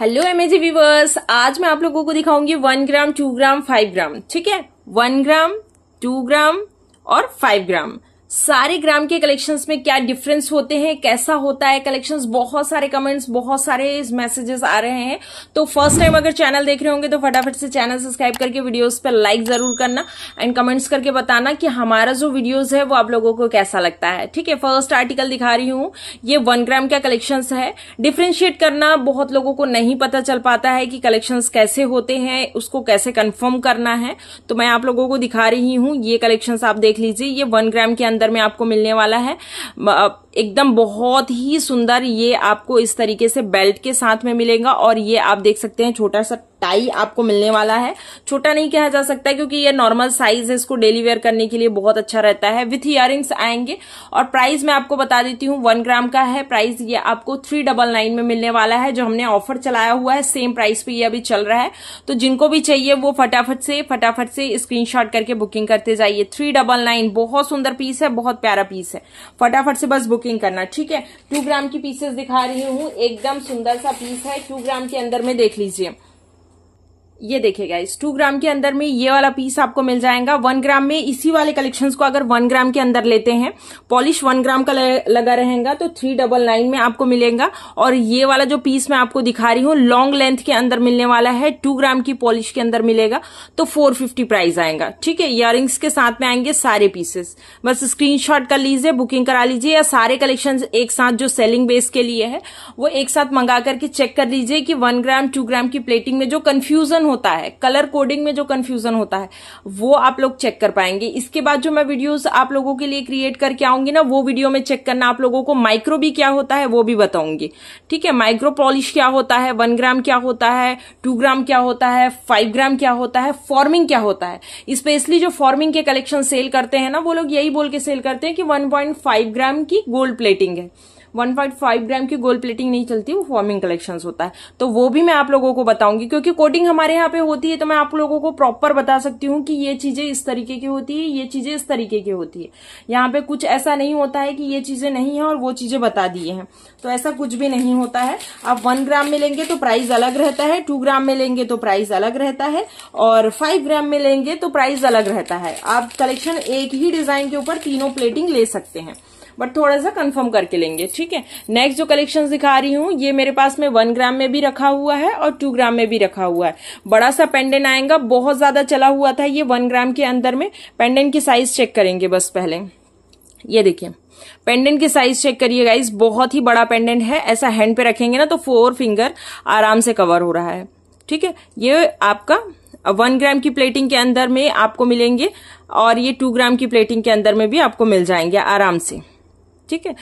hello MAG viewers आज मैं आप लोगों को दिखाऊंगी one gram two gram five gram ठीक है वन ग्राम टू ग्राम और फाइव ग्राम सारे ग्राम के कलेक्शंस में क्या डिफरेंस होते हैं कैसा होता है कलेक्शंस बहुत सारे कमेंट्स बहुत सारे मैसेजेस आ रहे हैं तो फर्स्ट टाइम अगर चैनल देख रहे होंगे तो फटाफट से चैनल सब्सक्राइब करके वीडियोस पर लाइक जरूर करना एंड कमेंट्स करके बताना कि हमारा जो वीडियोस है वो आप लोगों को कैसा लगता है ठीक है फर्स्ट आर्टिकल दिखा रही हूँ ये वन ग्राम का कलेक्शन है डिफ्रेंशिएट करना बहुत लोगों को नहीं पता चल पाता है कि कलेक्शन कैसे होते हैं उसको कैसे कन्फर्म करना है तो मैं आप लोगों को दिखा रही हूँ ये कलेक्शन आप देख लीजिए ये वन ग्राम के अंदर अंदर में आपको मिलने वाला है एकदम बहुत ही सुंदर ये आपको इस तरीके से बेल्ट के साथ में मिलेगा और ये आप देख सकते हैं छोटा सा टाई आपको मिलने वाला है छोटा नहीं कहा जा सकता क्योंकि ये नॉर्मल साइज है इसको डेली वेयर करने के लिए बहुत अच्छा रहता है विथ इयर आएंगे और प्राइस मैं आपको बता देती हूँ वन ग्राम का है प्राइस ये आपको थ्री डबल नाइन में मिलने वाला है जो हमने ऑफर चलाया हुआ है सेम प्राइस पे ये अभी चल रहा है तो जिनको भी चाहिए वो फटाफट से फटाफट से स्क्रीन करके बुकिंग करते जाइए थ्री डबल नाइन बहुत सुंदर पीस है बहुत प्यारा पीस है फटाफट से बस बुक कुकिंग करना ठीक है टू ग्राम की पीसेस दिखा रही हूँ एकदम सुंदर सा पीस है टू ग्राम के अंदर में देख लीजिए ये देखिए गाइस टू ग्राम के अंदर में ये वाला पीस आपको मिल जाएगा वन ग्राम में इसी वाले कलेक्शंस को अगर वन ग्राम के अंदर लेते हैं पॉलिश वन ग्राम का लगा रहेगा तो थ्री डबल नाइन में आपको मिलेगा और ये वाला जो पीस मैं आपको दिखा रही हूँ लॉन्ग लेंथ के अंदर मिलने वाला है टू ग्राम की पॉलिश के अंदर मिलेगा तो फोर फिफ्टी प्राइस आएगा ठीक है इयर के साथ में आएंगे सारे पीसेस बस स्क्रीन कर लीजिए बुकिंग करा लीजिए या सारे कलेक्शन एक साथ जो सेलिंग बेस के लिए है वो एक साथ मंगा करके चेक कर लीजिए कि वन ग्राम टू ग्राम की प्लेटिंग में जो कन्फ्यूजन होता है कलर कोडिंग में जो कंफ्यूजन होता है वो आप लोग चेक कर पाएंगे इसके बाद जो मैं वीडियोस आप लोगों के लिए क्रिएट करके आऊंगी ना वो वीडियो में चेक करना आप लोगों को माइक्रो भी क्या होता है वो भी बताऊंगी ठीक है माइक्रो पॉलिश क्या होता है वन ग्राम क्या होता है टू ग्राम क्या होता है फाइव ग्राम क्या होता है फॉर्मिंग क्या होता है स्पेशली जो फॉर्मिंग के कलेक्शन सेल करते हैं ना वो लोग यही बोल के सेल करते हैं कि वन ग्राम की गोल्ड प्लेटिंग है 1.5 ग्राम की गोल्ड प्लेटिंग नहीं चलती वो फॉर्मिंग कलेक्शन होता है तो वो भी मैं आप लोगों को बताऊंगी क्योंकि कोटिंग हमारे यहाँ पे होती है तो मैं आप लोगों को प्रॉपर बता सकती हूँ कि ये चीजें इस तरीके की होती है ये चीजें इस तरीके की होती है यहाँ पे कुछ ऐसा नहीं होता है कि ये चीजें नहीं है और वो चीजें बता दिए हैं तो ऐसा कुछ भी नहीं होता है आप वन ग्राम में लेंगे तो प्राइस अलग रहता है टू ग्राम में लेंगे तो प्राइस अलग रहता है और फाइव ग्राम में लेंगे तो प्राइस अलग रहता है आप कलेक्शन एक ही डिजाइन के ऊपर तीनों प्लेटिंग ले सकते हैं बट थोड़ा सा कंफर्म करके लेंगे ठीक है नेक्स्ट जो कलेक्शन दिखा रही हूँ ये मेरे पास में वन ग्राम में भी रखा हुआ है और टू ग्राम में भी रखा हुआ है बड़ा सा पेंडेंट आएगा बहुत ज्यादा चला हुआ था ये वन ग्राम के अंदर में पेंडेंट की साइज चेक करेंगे बस पहले ये देखिए पेंडेंट की साइज चेक करिए गाइज बहुत ही बड़ा पेंडेंट है ऐसा हैंड पे रखेंगे ना तो फोर फिंगर आराम से कवर हो रहा है ठीक है ये आपका वन ग्राम की प्लेटिंग के अंदर में आपको मिलेंगे और ये टू ग्राम की प्लेटिंग के अंदर में भी आपको मिल जाएंगे आराम से ठीक है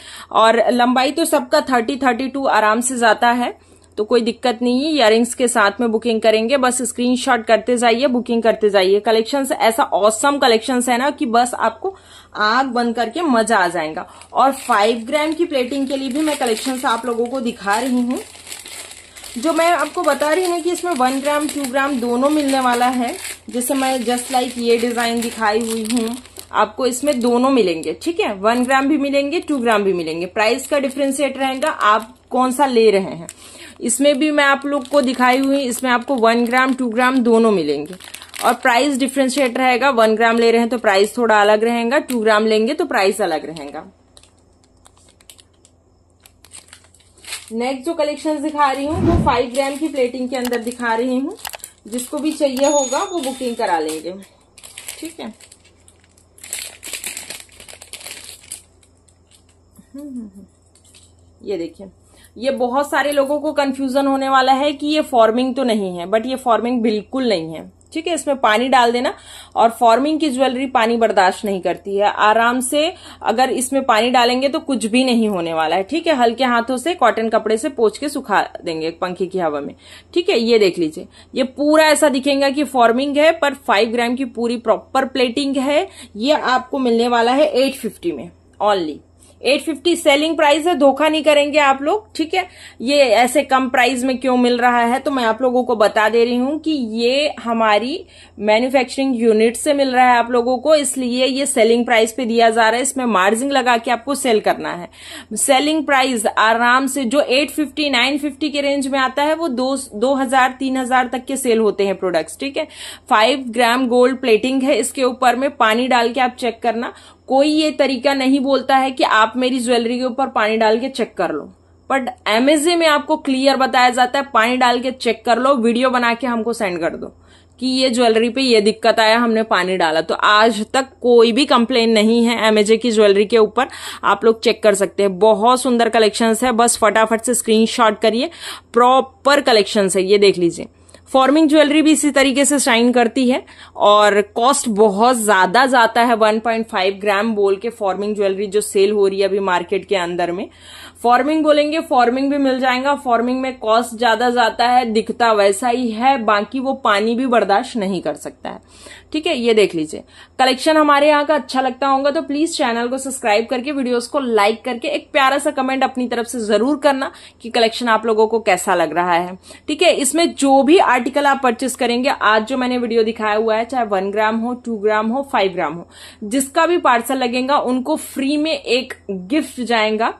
और लंबाई तो सबका थर्टी थर्टी टू आराम से जाता है तो कोई दिक्कत नहीं है इयरिंग्स के साथ में बुकिंग करेंगे बस स्क्रीनशॉट करते जाइए बुकिंग करते जाइए कलेक्शन ऐसा औसम कलेक्शन है ना कि बस आपको आग बंद करके मजा आ जाएगा और फाइव ग्राम की प्लेटिंग के लिए भी मैं कलेक्शन आप लोगों को दिखा रही हूँ जो मैं आपको बता रही हूँ ना कि इसमें वन ग्राम टू ग्राम दोनों मिलने वाला है जैसे मैं जस्ट लाइक ये डिजाइन दिखाई हुई हूँ आपको इसमें दोनों मिलेंगे ठीक है वन ग्राम भी मिलेंगे टू ग्राम भी मिलेंगे प्राइस का डिफ्रेंशिएट रहेगा आप कौन सा ले रहे हैं इसमें भी मैं आप लोग को दिखाई हुई इसमें आपको वन ग्राम टू ग्राम दोनों मिलेंगे और प्राइस डिफ्रेंशिएट रहेगा वन ग्राम ले रहे हैं तो प्राइस थोड़ा अलग रहेगा टू ग्राम लेंगे तो प्राइस अलग रहेगा नेक्स्ट जो कलेक्शन दिखा रही हूँ वो फाइव ग्राम की प्लेटिंग के अंदर दिखा रही हूँ जिसको भी चाहिए होगा वो बुकिंग करा लेंगे ठीक है ये देखिए ये बहुत सारे लोगों को कंफ्यूजन होने वाला है कि ये फॉर्मिंग तो नहीं है बट ये फॉर्मिंग बिल्कुल नहीं है ठीक है इसमें पानी डाल देना और फॉर्मिंग की ज्वेलरी पानी बर्दाश्त नहीं करती है आराम से अगर इसमें पानी डालेंगे तो कुछ भी नहीं होने वाला है ठीक है हल्के हाथों से कॉटन कपड़े से पोच के सुखा देंगे पंखे की हवा में ठीक है ये देख लीजिए ये पूरा ऐसा दिखेगा कि फॉर्मिंग है पर फाइव ग्राम की पूरी प्रॉपर प्लेटिंग है ये आपको मिलने वाला है एट में ओनली 850 सेलिंग प्राइस है धोखा नहीं करेंगे आप लोग ठीक है ये ऐसे कम प्राइस में क्यों मिल रहा है तो मैं आप लोगों को बता दे रही हूं कि ये हमारी मैन्युफैक्चरिंग यूनिट से मिल रहा है आप लोगों को इसलिए ये सेलिंग प्राइस पे दिया जा रहा है इसमें मार्जिन लगा के आपको सेल करना है सेलिंग प्राइस आराम से जो एट फिफ्टी के रेंज में आता है वो दो हजार तीन हजार तक के सेल होते हैं प्रोडक्ट्स ठीक है फाइव ग्राम गोल्ड प्लेटिंग है इसके ऊपर में पानी डाल के आप चेक करना कोई ये तरीका नहीं बोलता है कि आप मेरी ज्वेलरी के ऊपर पानी डाल के चेक कर लो बट एमएजे में आपको क्लियर बताया जाता है पानी डाल के चेक कर लो वीडियो बना के हमको सेंड कर दो कि ये ज्वेलरी पे ये दिक्कत आया हमने पानी डाला तो आज तक कोई भी कंप्लेन नहीं है एमएजे की ज्वेलरी के ऊपर आप लोग चेक कर सकते हैं बहुत सुंदर कलेक्शंस है बस फटाफट से स्क्रीनशॉट करिए प्रॉपर कलेक्शंस है ये देख लीजिए फॉर्मिंग ज्वेलरी भी इसी तरीके से शाइन करती है और कॉस्ट बहुत ज्यादा जाता है 1.5 ग्राम बोल के फॉर्मिंग ज्वेलरी जो सेल हो रही है अभी मार्केट के अंदर में फॉर्मिंग बोलेंगे फॉर्मिंग भी मिल जाएगा फॉर्मिंग में कॉस्ट ज्यादा जाता है दिखता वैसा ही है बाकी वो पानी भी बर्दाश्त नहीं कर सकता है ठीक है ये देख लीजिए कलेक्शन हमारे यहाँ का अच्छा लगता होगा तो प्लीज चैनल को सब्सक्राइब करके वीडियोस को लाइक करके एक प्यारा सा कमेंट अपनी तरफ से जरूर करना कि कलेक्शन आप लोगों को कैसा लग रहा है ठीक है इसमें जो भी आर्टिकल आप परचेस करेंगे आज जो मैंने वीडियो दिखाया हुआ है चाहे वन ग्राम हो टू ग्राम हो फाइव ग्राम हो जिसका भी पार्सल लगेगा उनको फ्री में एक गिफ्ट जाएगा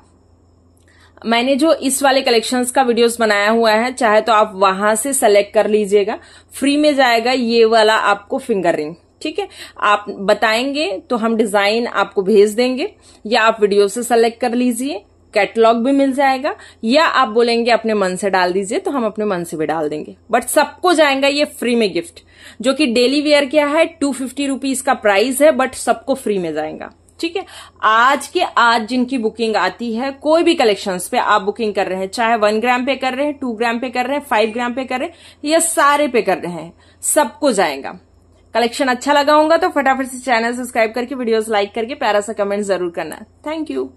मैंने जो इस वाले कलेक्शंस का वीडियोस बनाया हुआ है चाहे तो आप वहां से सेलेक्ट कर लीजिएगा फ्री में जाएगा ये वाला आपको फिंगर रिंग ठीक है आप बताएंगे तो हम डिजाइन आपको भेज देंगे या आप वीडियो से सेलेक्ट कर लीजिए कैटलॉग भी मिल जाएगा या आप बोलेंगे अपने मन से डाल दीजिए तो हम अपने मन से भी डाल देंगे बट सबको जाएगा ये फ्री में गिफ्ट जो कि डेली वेयर क्या है टू फिफ्टी रुपीज का प्राइस है बट सबको फ्री में जाएगा ठीक है आज के आज जिनकी बुकिंग आती है कोई भी कलेक्शंस पे आप बुकिंग कर रहे हैं चाहे वन ग्राम पे कर रहे हैं टू ग्राम पे कर रहे हैं फाइव ग्राम पे कर रहे हैं या सारे पे कर रहे हैं सबको जाएगा कलेक्शन अच्छा लगा होगा तो फटाफट से चैनल सब्सक्राइब करके वीडियोस लाइक करके प्यारा सा कमेंट जरूर करना थैंक यू